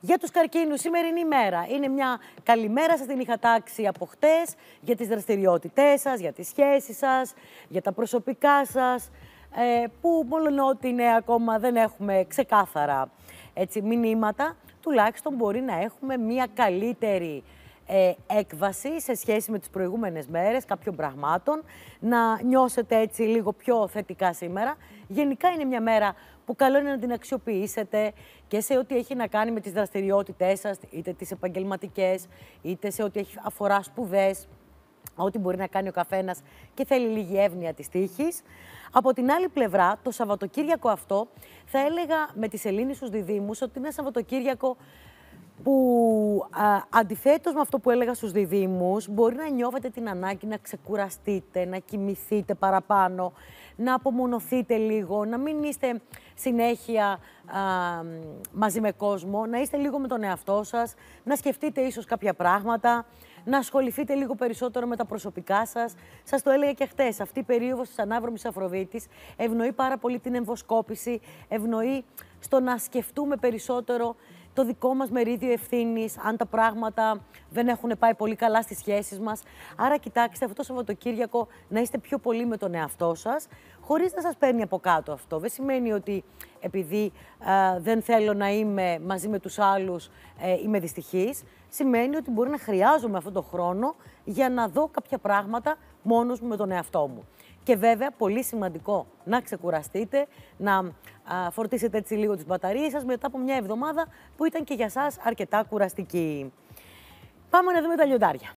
Για τους καρκίνους, σημερινή ημέρα είναι μια καλημέρα σας. Την είχα τάξει από χτες για τις δραστηριότητές σας, για τις σχέσεις σας, για τα προσωπικά σας. Ε, που μόνο ότι είναι ακόμα δεν έχουμε ξεκάθαρα έτσι, μηνύματα, τουλάχιστον μπορεί να έχουμε μια καλύτερη ε, έκβαση σε σχέση με τις προηγούμενες μέρες κάποιων πραγμάτων, να νιώσετε έτσι λίγο πιο θετικά σήμερα. Γενικά είναι μια μέρα που καλό είναι να την αξιοποιήσετε και σε ό,τι έχει να κάνει με τις δραστηριότητές σας, είτε τις επαγγελματικές, είτε σε ό,τι έχει αφορά σπουδές, ό,τι μπορεί να κάνει ο καθένας και θέλει λίγη εύνοια της τύχης. Από την άλλη πλευρά, το Σαββατοκύριακο αυτό, θα έλεγα με τις Ελλήνες στους διδήμους ότι είναι ένα Σαββατοκύριακο που α, αντιθέτως με αυτό που έλεγα στους διδήμους, μπορεί να νιώθετε την ανάγκη να ξεκουραστείτε, να κοιμηθείτε παραπάνω, να απομονωθείτε λίγο, να μην είστε συνέχεια α, μαζί με κόσμο, να είστε λίγο με τον εαυτό σας, να σκεφτείτε ίσως κάποια πράγματα, να ασχοληθείτε λίγο περισσότερο με τα προσωπικά σας. Σας το έλεγα και χθε. Αυτή η περίοδος της ανάβρωμη Αφροδίτης ευνοεί πάρα πολύ την εμβοσκόπηση, ευνοεί στο να σκεφτούμε περισσότερο το δικό μας μερίδιο ευθύνης, αν τα πράγματα δεν έχουν πάει πολύ καλά στις σχέσεις μας. Άρα, κοιτάξτε αυτό το Σαββατοκύριακο να είστε πιο πολύ με τον εαυτό σας, χωρίς να σας παίρνει από κάτω αυτό. Δεν σημαίνει ότι επειδή δεν θέλω να είμαι μαζί με τους άλλους, ε, είμαι δυστυχής, σημαίνει ότι μπορεί να χρειάζομαι αυτόν τον χρόνο για να δω κάποια πράγματα μόνος μου με τον εαυτό μου. Και βέβαια, πολύ σημαντικό, να ξεκουραστείτε, να φορτίσετε έτσι λίγο τις μπαταρίες σας μετά από μια εβδομάδα που ήταν και για σας αρκετά κουραστική. Πάμε να δούμε τα λιοντάρια.